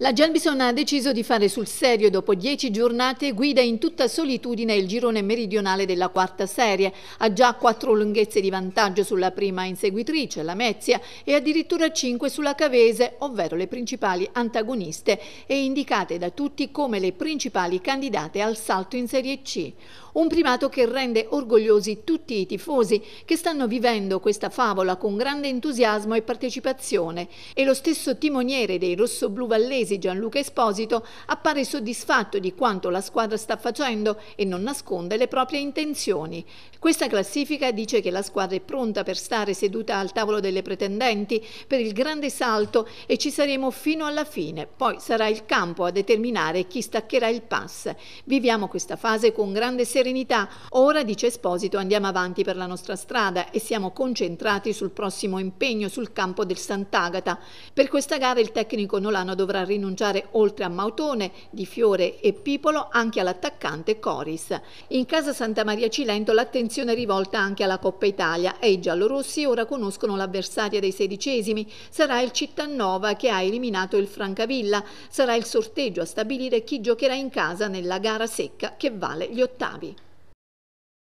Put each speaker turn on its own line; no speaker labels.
La Gelbison ha deciso di fare sul serio dopo dieci giornate guida in tutta solitudine il girone meridionale della quarta serie. Ha già quattro lunghezze di vantaggio sulla prima inseguitrice, la Mezia, e addirittura cinque sulla Cavese, ovvero le principali antagoniste e indicate da tutti come le principali candidate al salto in Serie C. Un primato che rende orgogliosi tutti i tifosi che stanno vivendo questa favola con grande entusiasmo e partecipazione. E lo stesso timoniere dei rossoblu vallesi Cremonesi Gianluca Esposito appare soddisfatto di quanto la squadra sta facendo e non nasconde le proprie intenzioni. Questa classifica dice che la squadra è pronta per stare seduta al tavolo delle pretendenti per il grande salto e ci saremo fino alla fine. Poi sarà il campo a determinare chi staccherà il pass. Viviamo questa fase con grande serenità. Ora, dice Esposito, andiamo avanti per la nostra strada e siamo concentrati sul prossimo impegno sul campo del Sant'Agata. Per questa gara il tecnico Nolano dovrà rinnovare rinunciare oltre a Mautone, Di Fiore e Pipolo anche all'attaccante Coris. In casa Santa Maria Cilento l'attenzione è rivolta anche alla Coppa Italia e i giallorossi ora conoscono l'avversaria dei sedicesimi. Sarà il Cittanova che ha eliminato il Francavilla. Sarà il sorteggio a stabilire chi giocherà in casa nella gara secca che vale gli ottavi.